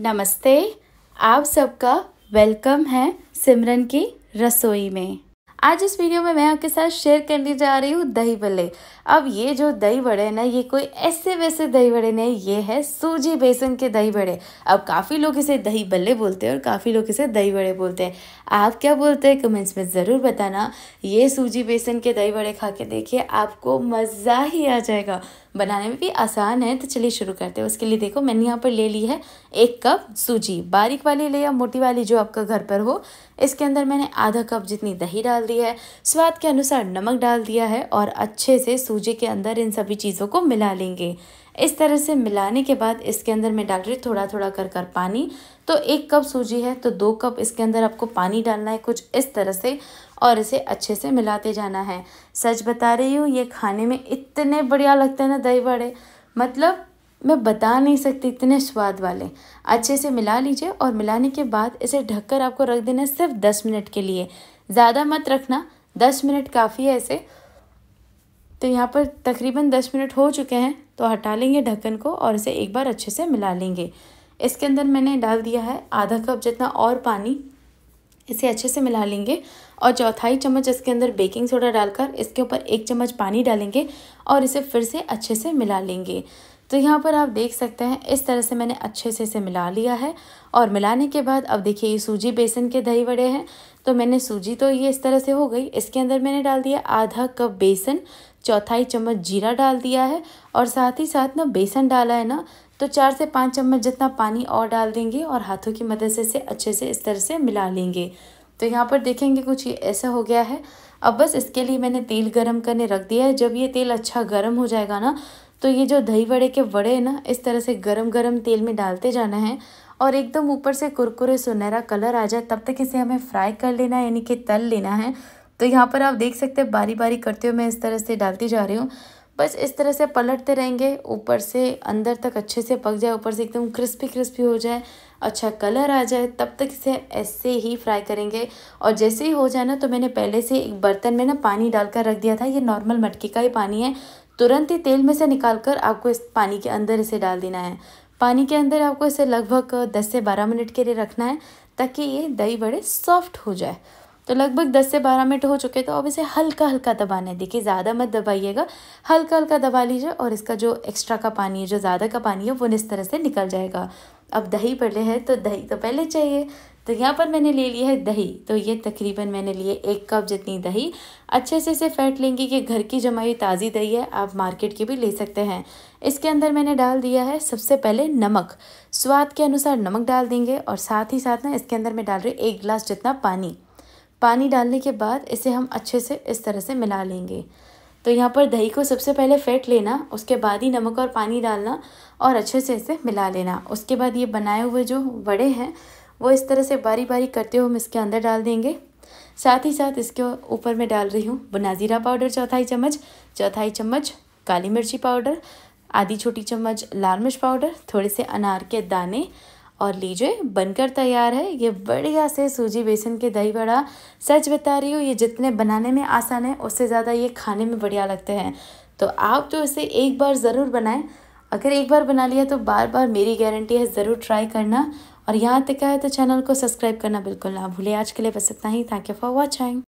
नमस्ते आप सबका वेलकम है सिमरन की रसोई में आज इस वीडियो में मैं आपके साथ शेयर करने जा रही हूँ दही बल्ले अब ये जो दही बड़े हैं ना ये कोई ऐसे वैसे दही बड़े नहीं ये है सूजी बेसन के दही बड़े अब काफ़ी लोग इसे दही बल्ले बोलते हैं और काफ़ी लोग इसे दही बड़े बोलते हैं आप क्या बोलते हैं कमेंट्स में ज़रूर बताना ये सूजी बेसन के दही बड़े खा के देखिए आपको मज़ा ही आ जाएगा बनाने में भी आसान है तो चलिए शुरू करते हैं उसके लिए देखो मैंने यहाँ पर ले ली है एक कप सूजी बारीक वाली ले या मोटी वाली जो आपका घर पर हो इसके अंदर मैंने आधा कप जितनी दही डाल दी है स्वाद के अनुसार नमक डाल दिया है और अच्छे से सूजी के अंदर इन सभी चीज़ों को मिला लेंगे इस तरह से मिलाने के बाद इसके अंदर मैं डाल रही हूँ थोड़ा थोड़ा कर कर पानी तो एक कप सूजी है तो दो कप इसके अंदर आपको पानी डालना है कुछ इस तरह से और इसे अच्छे से मिलाते जाना है सच बता रही हूँ ये खाने में इतने बढ़िया लगते हैं ना दही बड़े मतलब मैं बता नहीं सकती इतने स्वाद वाले अच्छे से मिला लीजिए और मिलाने के बाद इसे ढककर आपको रख देना है सिर्फ दस मिनट के लिए ज़्यादा मत रखना दस मिनट काफ़ी है इसे तो यहाँ पर तकरीबन दस मिनट हो चुके हैं तो हटा लेंगे ढक्कन को और इसे एक बार अच्छे से मिला लेंगे इसके अंदर मैंने डाल दिया है आधा कप जितना और पानी इसे अच्छे से मिला लेंगे और चौथाई चम्मच इसके अंदर बेकिंग सोडा डालकर इसके ऊपर एक चम्मच पानी डालेंगे और इसे फिर से अच्छे से मिला लेंगे तो यहाँ पर आप देख सकते हैं इस तरह से मैंने अच्छे से इसे मिला लिया है और मिलाने के बाद अब देखिए ये सूजी बेसन के दही बड़े हैं तो मैंने सूजी तो ये इस तरह से हो गई इसके अंदर मैंने डाल दिया आधा कप बेसन चौथाई चम्मच जीरा डाल दिया है और साथ ही साथ ना बेसन डाला है ना तो चार से पाँच चम्मच जितना पानी और डाल देंगे और हाथों की मदद से इसे अच्छे से इस तरह से मिला लेंगे तो यहाँ पर देखेंगे कुछ ये ऐसा हो गया है अब बस इसके लिए मैंने तेल गरम करने रख दिया है जब ये तेल अच्छा गरम हो जाएगा ना तो ये जो दही वड़े के वड़े हैं ना इस तरह से गरम गरम तेल में डालते जाना है और एकदम ऊपर से कुरकुरे सुनहरा कलर आ जाए तब तक इसे हमें फ्राई कर लेना है यानी कि तल लेना है तो यहाँ पर आप देख सकते हैं बारी बारी करते हुए मैं इस तरह से डालती जा रही हूँ बस इस तरह से पलटते रहेंगे ऊपर से अंदर तक अच्छे से पक जाए ऊपर से एकदम क्रिस्पी क्रिस्पी हो जाए अच्छा कलर आ जाए तब तक इसे ऐसे ही फ्राई करेंगे और जैसे ही हो जाए ना तो मैंने पहले से एक बर्तन में ना पानी डालकर रख दिया था ये नॉर्मल मटकी का ही पानी है तुरंत ही तेल में से निकाल कर आपको इस पानी के अंदर इसे डाल देना है पानी के अंदर आपको इसे लगभग दस से बारह मिनट के लिए रखना है ताकि ये दही बड़े सॉफ्ट हो जाए तो लगभग 10 से 12 मिनट हो चुके तो अब इसे हल्का हल्का दबाना है देखिए ज़्यादा मत दबाइएगा हल्का हल्का दबा लीजिए और इसका जो एक्स्ट्रा का पानी है जो ज़्यादा का पानी है वो इस तरह से निकल जाएगा अब दही पड़े हैं तो दही तो पहले चाहिए तो यहाँ पर मैंने ले लिया है दही तो ये तकरीबन मैंने लिए एक कप जितनी दही अच्छे से इसे फैट लेंगे कि घर की जमाई ताज़ी दही है आप मार्केट की भी ले सकते हैं इसके अंदर मैंने डाल दिया है सबसे पहले नमक स्वाद के अनुसार नमक डाल देंगे और साथ ही साथ ना इसके अंदर मैं डाल रही हूँ एक गिलास जितना पानी पानी डालने के बाद इसे हम अच्छे से इस तरह से मिला लेंगे तो यहाँ पर दही को सबसे पहले फेंट लेना उसके बाद ही नमक और पानी डालना और अच्छे से इसे मिला लेना उसके बाद ये बनाए हुए जो वड़े हैं वो इस तरह से बारी बारी करते हुए हम इसके अंदर डाल देंगे साथ ही साथ इसके ऊपर मैं डाल रही हूँ बनाजीरा पाउडर चौथाई चम्मच चौथाई चम्मच काली मिर्ची पाउडर आधी छोटी चम्मच लाल मिर्च पाउडर थोड़े से अनार के दाने और लीजिए बनकर तैयार है ये बढ़िया से सूजी बेसन के दही बड़ा सच बता रही हूँ ये जितने बनाने में आसान है उससे ज़्यादा ये खाने में बढ़िया लगते हैं तो आप तो इसे एक बार ज़रूर बनाएं अगर एक बार बना लिया तो बार बार मेरी गारंटी है ज़रूर ट्राई करना और यहाँ तक का है तो चैनल को सब्सक्राइब करना बिल्कुल ना भूलें आज के लिए बस इतना ही थैंक यू फॉर वॉचिंग